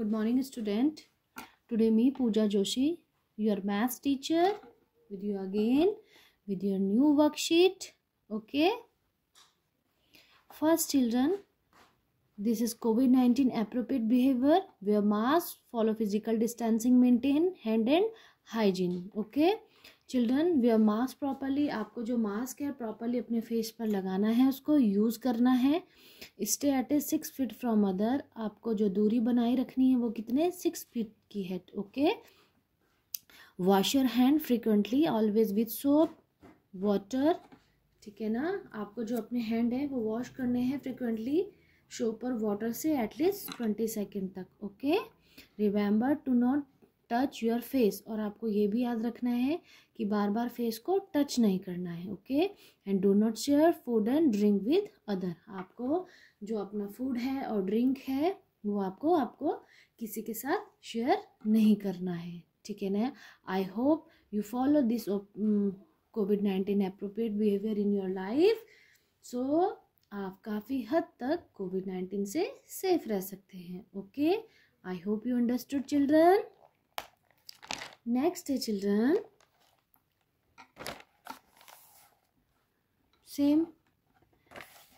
good morning student today me pooja joshi your maths teacher with you again with your new worksheet okay first children this is covid-19 appropriate behavior wear mask follow physical distancing maintain hand and hygiene okay children wear mask properly आपको जो mask है properly अपने face पर लगाना है उसको use करना है stay at a six feet from other आपको जो दूरी बनाए रखनी है वो कितने सिक्स फिट की है okay wash your hand frequently always with soap water ठीक है ना आपको जो अपने हैंड है वो वॉश करने हैं फ्रिक्वेंटली सोप और वाटर से एटलीस्ट ट्वेंटी सेकेंड तक okay remember to not touch your face और आपको ये भी याद रखना है कि बार बार फेस को टच नहीं करना है okay and do not share food and drink with other आपको जो अपना फूड है और ड्रिंक है वो आपको आपको किसी के साथ शेयर नहीं करना है ठीक है ना I hope you follow this covid nineteen appropriate behaviour in your life so आप काफ़ी हद तक कोविड नाइन्टीन से सेफ रह सकते हैं okay I hope you understood children next है children same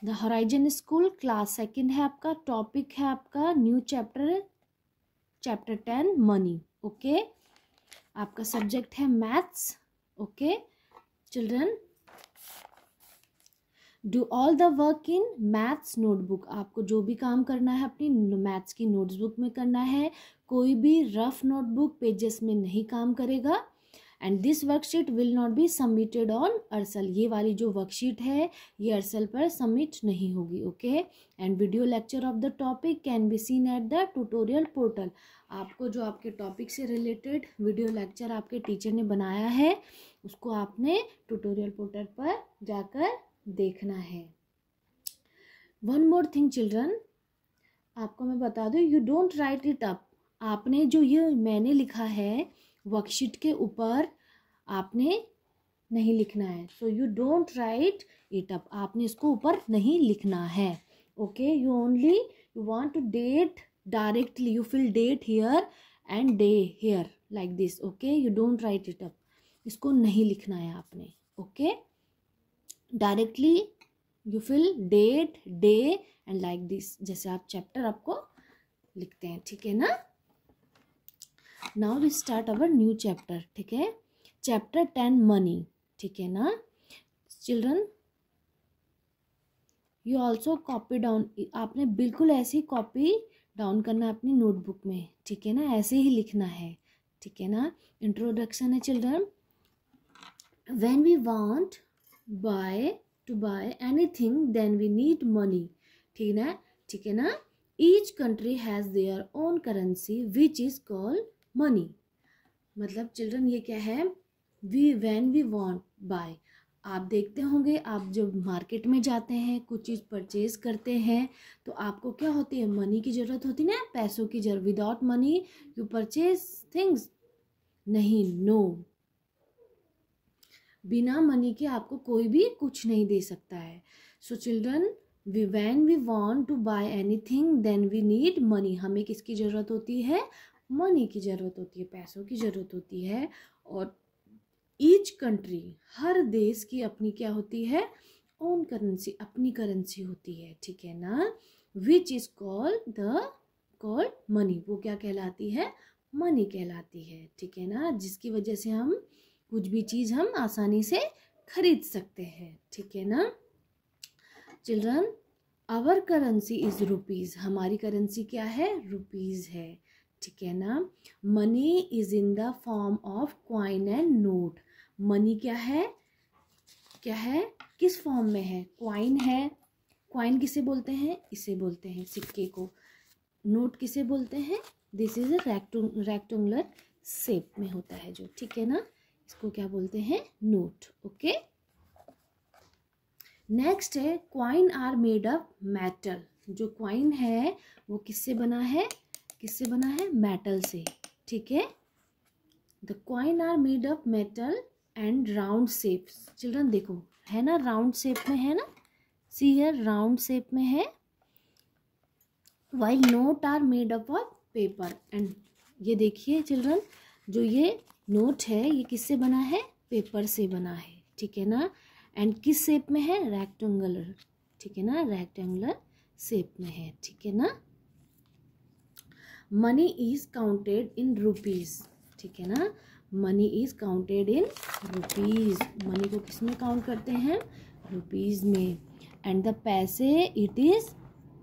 the Horizon school class second है आपका टॉपिक है आपका new chapter chapter ten money okay आपका सब्जेक्ट है maths okay children do all the work in maths notebook आपको जो भी काम करना है अपनी मैथ्स की नोटबुक में करना है कोई भी रफ नोटबुक पेजेस में नहीं काम करेगा and this worksheet will not be submitted on अर्सल ये वाली जो वर्कशीट है ये अर्सल पर सबमिट नहीं होगी okay and video lecture of the topic can be seen at the tutorial portal आपको जो आपके टॉपिक से रिलेटेड वीडियो लेक्चर आपके टीचर ने बनाया है उसको आपने ट्यूटोरियल पोर्टल पर जाकर देखना है वन मोर थिंग चिल्ड्रन आपको मैं बता दूँ you don't write it up आपने जो ये मैंने लिखा है वर्कशीट के ऊपर आपने नहीं लिखना है so you don't write it up आपने इसको ऊपर नहीं लिखना है okay you only you want to date directly you fill date here and day here like this okay you don't write it up इसको नहीं लिखना है आपने okay directly you fill date day and like this जैसे आप chapter आपको लिखते हैं ठीक है ना now we start our new chapter ठीक है चैप्टर टेन मनी ठीक है ना children you also copy down आपने बिल्कुल ऐसे ही कॉपी डाउन करना है अपनी नोटबुक में ठीक है ना ऐसे ही लिखना है ठीक है ना इंट्रोडक्शन है children we want buy to buy anything then we need money ठीक है ठीक है ना each country has their own currency which is called money मतलब चिल्ड्रन ये क्या है we when we want buy आप देखते होंगे आप जब मार्केट में जाते हैं कुछ चीज़ परचेज करते हैं तो आपको क्या होती है मनी की ज़रूरत होती ना पैसों की जरूरत without money you purchase things नहीं नो बिना मनी के आपको कोई भी कुछ नहीं दे सकता है so children we when we want to buy anything then we need money हमें किसकी ज़रूरत होती है मनी की ज़रूरत होती है पैसों की ज़रूरत होती है और ईच कंट्री हर देश की अपनी क्या होती है ओन करेंसी अपनी करेंसी होती है ठीक है ना which is called the called money वो क्या कहलाती है मनी कहलाती है ठीक है ना जिसकी वजह से हम कुछ भी चीज़ हम आसानी से खरीद सकते हैं ठीक है ना children our currency is rupees हमारी करेंसी क्या है रुपीज़ है ठीक है ना money is in the form of coin and note money क्या है क्या है किस फॉर्म में है क्वाइन है क्वाइन किसे बोलते हैं इसे बोलते हैं सिक्के को नोट किसे बोलते हैं दिस इज रेक्टू रेक्टोंगुलर सेप में होता है जो ठीक है ना इसको क्या बोलते हैं नोट ओके नेक्स्ट है coin are made of metal जो क्वाइन है वो किससे बना है किससे बना है मेटल से ठीक है the coin are made of metal and round shape children देखो है ना राउंड शेप में है ना सी राउंड शेप में है while note are made up of paper and ये देखिए चिल्ड्रन जो ये नोट है ये किससे बना है पेपर से बना है ठीक है ना एंड किस शेप में है रेक्टेंगुलर ठीक है ना रेक्टेंगुलर शेप में है ठीक है ना money is counted in rupees ठीक है ना money is counted in rupees money को किस में काउंट करते हैं रुपीज़ में and the paise it is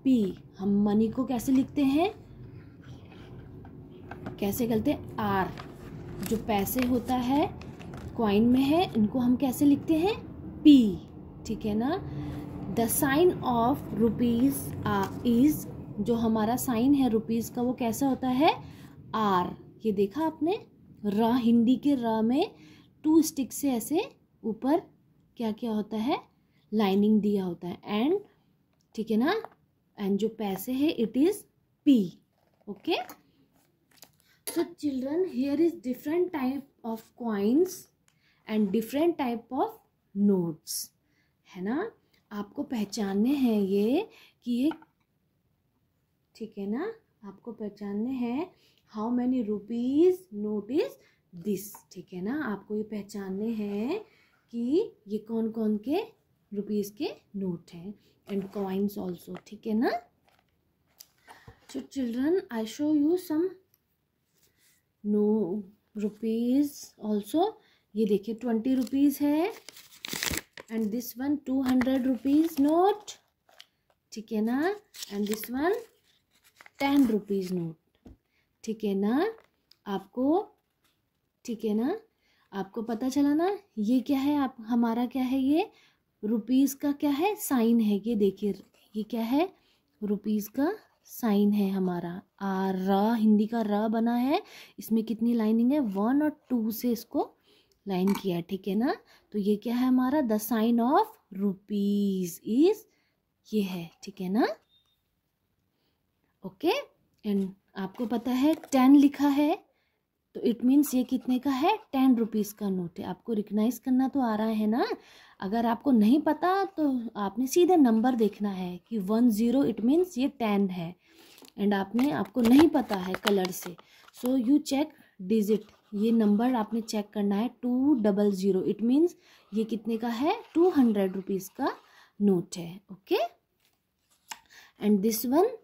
P हम मनी को कैसे लिखते हैं कैसे करते हैं आर जो पैसे होता है क्वाइन में है इनको हम कैसे लिखते हैं पी ठीक है ना the sign of rupees is जो हमारा साइन है रुपीज़ का वो कैसा होता है आर ये देखा आपने र हिंदी के र में टू स्टिक से ऐसे ऊपर क्या क्या होता है लाइनिंग दिया होता है एंड ठीक है ना एंड जो पैसे है it is P okay so children here is different type of coins and different type of notes है ना आपको पहचानने हैं ये कि ये ठीक है ना आपको पहचानने हैं how many rupees note is this ठीक है ना आपको ये पहचानने हैं कि ये कौन कौन के रुपीज़ के नोट हैं एंड कॉइन्स ऑल्सो ठीक है ना so children I show you some no rupees also ये देखिए ट्वेंटी रुपीज़ है and this one two hundred rupees note ठीक है ना and this one ten rupees note ठीक है ना आपको ठीक है ना आपको पता चला ना ये क्या है आप हमारा क्या है ये रुपीज़ का क्या है साइन है ये देखिए ये क्या है रुपीज़ का साइन है हमारा आ र हिंदी का र बना है इसमें कितनी लाइनिंग है वन और टू से इसको लाइन किया है ठीक है ना तो ये क्या है हमारा the sign of rupees is ये है ठीक है ना ओके एंड आपको पता है टेन लिखा है तो इट मीन्स ये कितने का है टेन रुपीज़ का नोट है आपको रिकनाइज करना तो आ रहा है ना अगर आपको नहीं पता तो आपने सीधे नंबर देखना है कि वन ज़ीरो इट मीन्स ये टेन है एंड आपने आपको नहीं पता है कलर से सो यू चेक डिजिट ये नंबर आपने चेक करना है two double zero it means ये कितने का है टू हंड्रेड रुपीज़ का नोट है ओके एंड दिस वन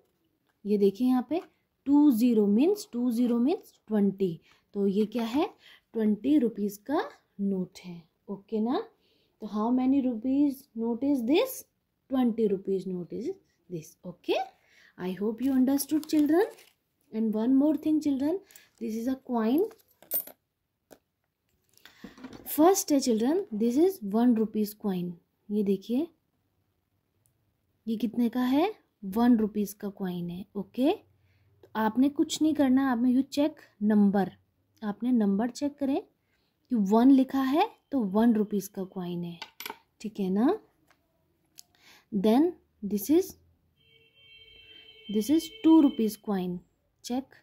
ये देखिए यहाँ पे two zero means two zero means twenty तो ये क्या है ट्वेंटी रुपीज़ का नोट है ओके ना तो how many rupees note is this twenty rupees note is this okay I hope you understood children and one more thing children this is a coin first है children this is one rupees coin ये देखिए ये कितने का है one rupees का coin है okay तो आपने कुछ नहीं करना आपने यू चेक नंबर आपने नंबर चेक करें कि वन लिखा है तो वन रुपीज़ का कॉइन है ठीक है ना then this is this is two rupees coin check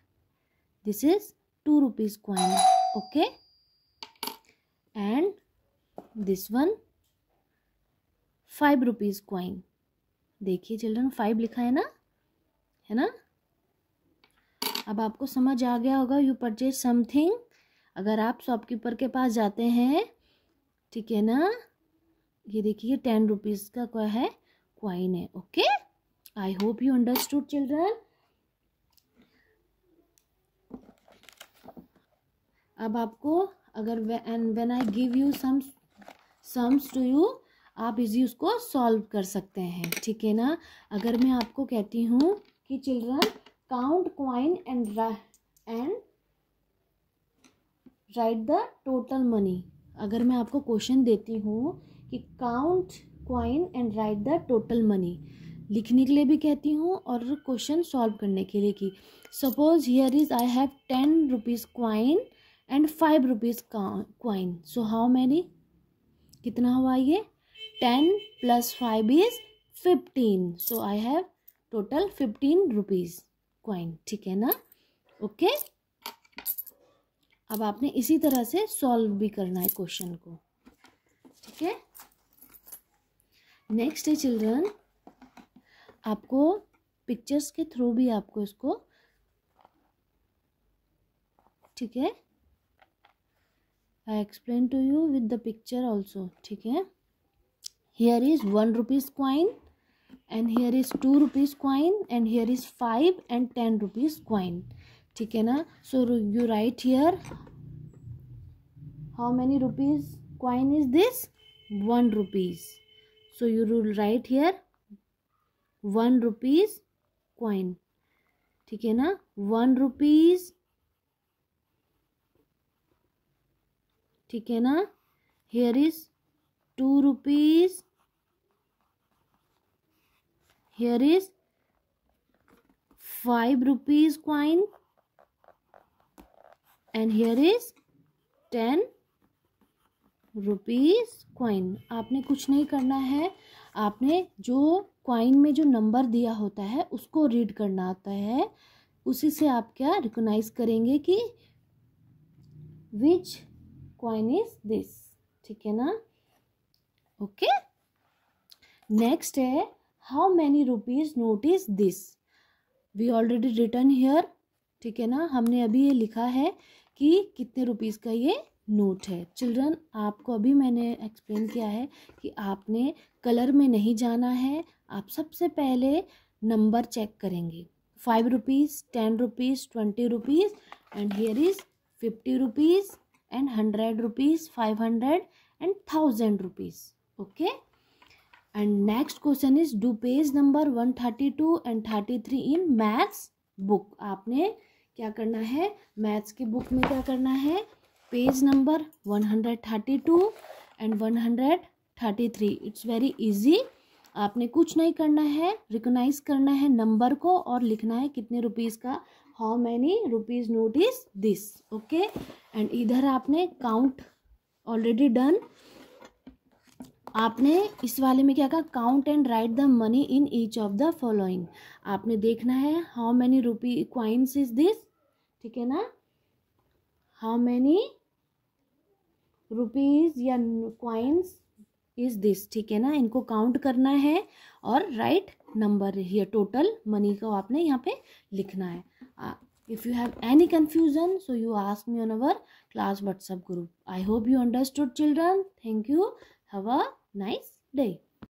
this is two rupees coin okay and this one five rupees coin देखिए चिल्ड्रन फाइव लिखा है ना है ना अब आपको समझ आ गया होगा यू परचेज समथिंग अगर आप शॉपकीपर के पास जाते हैं ठीक है ना ये देखिए टेन रुपीज़ का क्या है क्वाइन है okay I hope you understood children अब आपको अगर and when I give you some sums to you आप इजी उसको सॉल्व कर सकते हैं ठीक है ना अगर मैं आपको कहती हूँ कि children count coin and and write the total money अगर मैं आपको क्वेश्चन देती हूँ कि count coin and write the total money लिखने के लिए भी कहती हूँ और क्वेश्चन सॉल्व करने के लिए की suppose here is I have ten rupees coin and five rupees coin so how many कितना हुआ ये ten plus five is fifteen so I have total fifteen rupees coin ठीक है ना ओके okay? अब आपने इसी तरह से सॉल्व भी करना है क्वेश्चन को ठीक है नेक्स्ट है चिल्ड्रन आपको पिक्चर्स के थ्रू भी आपको इसको ठीक है I explain to you with the picture also ठीक है here is 1 rupees coin and here is 2 rupees coin and here is 5 and 10 rupees coin ठीक है ना write here how many rupees coin is this 1 rupees so you will write here 1 rupees coin ठीक है ना 1 rupees ठीक है ना here is two rupees here is five rupees coin and here is ten rupees coin आपने कुछ नहीं करना है आपने जो क्वाइन में जो नंबर दिया होता है उसको रीड करना आता है उसी से आप क्या रिकोनाइज करेंगे कि विच क्वाइन इज़ दिस ठीक है ना ओके नेक्स्ट है how many rupees note is this we already return here ठीक है ना हमने अभी ये लिखा है कि कितने रुपीज़ का ये नोट है चिल्ड्रन आपको अभी मैंने एक्सप्लेन किया है कि आपने कलर में नहीं जाना है आप सबसे पहले नंबर चेक करेंगे five rupees ten rupees twenty rupees and here is fifty rupees and hundred rupees five hundred and thousand rupees and next question is do page number one thirty two and thirty three in maths book आपने क्या करना है maths की book में क्या करना है page number one hundred thirty two and one hundred thirty three it's very easy आपने कुछ नहीं करना है रिकोनाइज करना है नंबर को और लिखना है कितने रुपीज़ का how many rupees note is this okay and इधर आपने काउंट ऑलरेडी डन आपने इस वाले में क्या कहा count and write the money in each of the following आपने देखना है how many rupee coins is this ठीक है ना हाउ मैनी रुपीज या क्वाइंस इज दिस ठीक है ना इनको काउंट करना है और राइट नंबर या टोटल मनी को आपने यहाँ पे लिखना है if you have any confusion so you ask me on our class WhatsApp group I hope you understood children thank you have a nice day